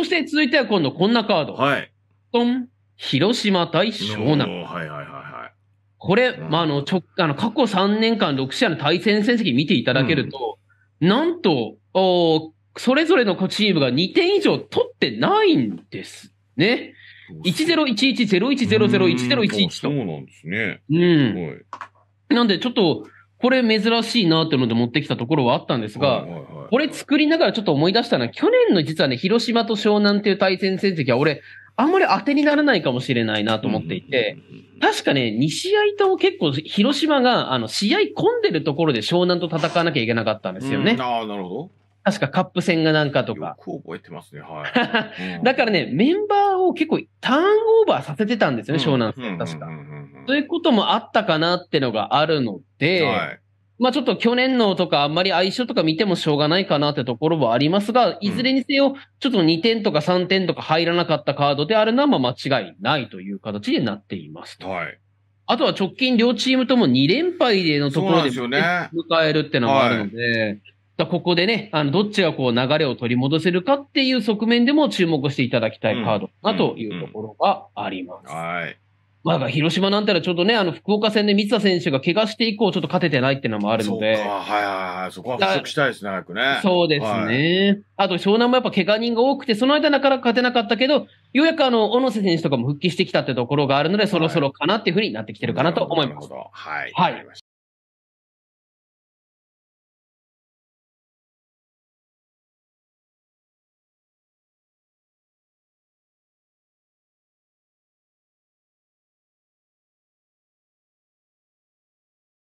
そして続いては今度こんなカード。はい。トン、広島対湘南。はいはいはいはい。これ、うん、まあ、あの、直、あの、過去3年間6試合の対戦成績見ていただけると、うん、なんと、おそれぞれのチームが2点以上取ってないんですね。1011-0100-1011と。そうなんですね。うん。なんで、ちょっと、これ珍しいなって思って持ってきたところはあったんですが、これ作りながらちょっと思い出したのは、去年の実はね、広島と湘南っていう対戦成績は、俺、あんまり当てにならないかもしれないなと思っていて、確かね、2試合とも結構、広島が、あの、試合混んでるところで湘南と戦わなきゃいけなかったんですよね。うん、ああ、なるほど。確かカップ戦がなんかとか。よく覚えてますね、はい。だからね、メンバーを結構ターンオーバーさせてたんですよね、湘南戦、確か。そういうこともあったかなってのがあるので、はい、まあちょっと去年のとかあんまり相性とか見てもしょうがないかなってところはありますが、いずれにせよ、ちょっと2点とか3点とか入らなかったカードであるのはま間違いないという形になっていますと。はいあとは直近両チームとも2連敗でのところで迎えるってのもあるので、ここでね、あの、どっちがこう流れを取り戻せるかっていう側面でも注目していただきたいカードなというところがあります。うんうんうん、はい。まあ、広島なんたらちょっとね、あの、福岡戦で三田選手が怪我して以降、ちょっと勝ててないっていうのもあるので。そうか、はいはいはい。そこは払拭したいですね、早くね。そうですね。はい、あと、湘南もやっぱ怪我人が多くて、その間なかなか勝てなかったけど、ようやくあの、小野瀬選手とかも復帰してきたってところがあるので、そろそろかなっていうふうになってきてるかなと思います。はい、なるほど。はい。はい。